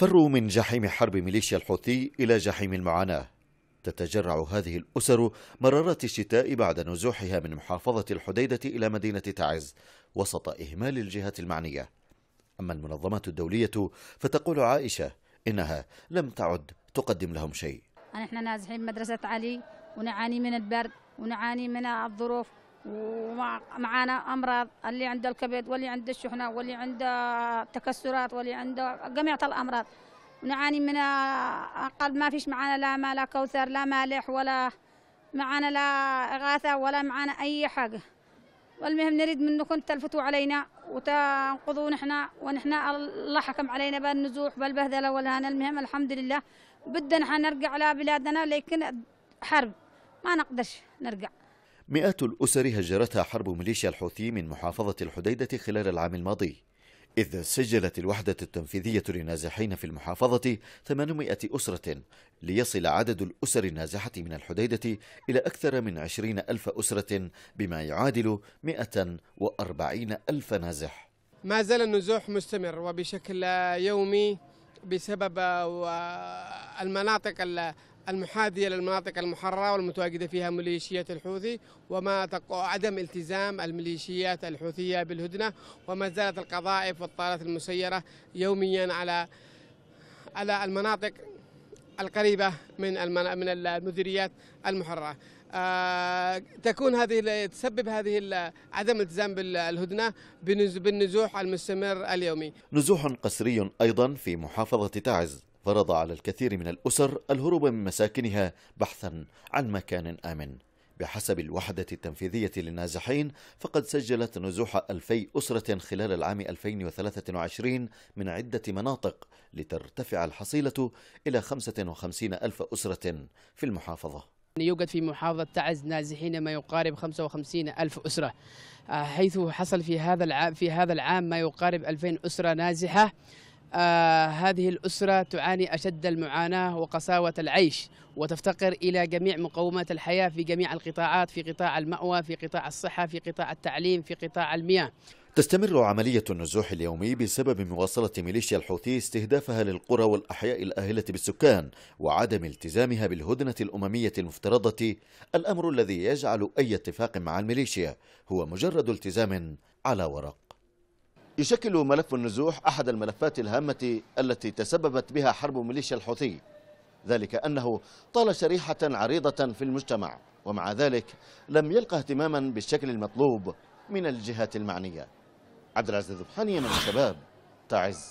فروا من جحيم حرب ميليشيا الحوثي إلى جحيم المعاناة تتجرع هذه الأسر مرارة الشتاء بعد نزوحها من محافظة الحديدة إلى مدينة تعز وسط إهمال الجهات المعنية أما المنظمات الدولية فتقول عائشة إنها لم تعد تقدم لهم شيء نحن نازحين مدرسة علي ونعاني من البرد ونعاني من الظروف ومعانا امراض اللي عنده الكبد واللي عنده الشحنه واللي عنده تكسرات واللي عنده جميع الامراض نعاني من اقل ما فيش معانا لا ما لا كوثر لا مالح ولا معانا لا اغاثه ولا معانا اي حاجه والمهم نريد منكم تلفتوا علينا وتنقذوا نحنا ونحنا الله حكم علينا بالنزوح بالبهدله والهنا المهم الحمد لله بدنا نرجع على بلادنا لكن حرب ما نقدرش نرجع مئات الأسر هجرتها حرب ميليشيا الحوثي من محافظة الحديدة خلال العام الماضي إذ سجلت الوحدة التنفيذية للنازحين في المحافظة 800 أسرة ليصل عدد الأسر النازحة من الحديدة إلى أكثر من 20 ألف أسرة بما يعادل 140 ألف نازح ما زال النزوح مستمر وبشكل يومي بسبب آه، المناطق المحاذية للمناطق المحررة والمتواجدة فيها ميليشيات الحوثي وما عدم التزام الميليشيات الحوثية بالهدنة وما زالت القذائف والطائرات المسيرة يوميا على على المناطق القريبة من من المديريات المحررة آه تكون هذه تسبب هذه عدم التزام بالهدنه بالنزوح المستمر اليومي. نزوح قسري ايضا في محافظه تعز فرض على الكثير من الأسر الهروب من مساكنها بحثا عن مكان آمن بحسب الوحدة التنفيذية للنازحين فقد سجلت نزوح ألفي أسرة خلال العام 2023 من عدة مناطق لترتفع الحصيلة إلى 55 ألف أسرة في المحافظة يوجد في محافظة تعز نازحين ما يقارب 55 ألف أسرة آه، حيث حصل في هذا العام في هذا العام ما يقارب 2000 أسرة نازحة آه هذه الأسرة تعاني أشد المعاناة وقساوة العيش وتفتقر إلى جميع مقومات الحياة في جميع القطاعات في قطاع المأوى في قطاع الصحة في قطاع التعليم في قطاع المياه تستمر عملية النزوح اليومي بسبب مواصلة ميليشيا الحوثي استهدافها للقرى والأحياء الآهلة بالسكان وعدم التزامها بالهدنة الأممية المفترضة الأمر الذي يجعل أي اتفاق مع الميليشيا هو مجرد التزام على ورق يشكل ملف النزوح أحد الملفات الهامة التي تسببت بها حرب ميليشيا الحوثي ذلك أنه طال شريحة عريضة في المجتمع ومع ذلك لم يلقى اهتماما بالشكل المطلوب من الجهات المعنية عبد العزيز من الشباب تعز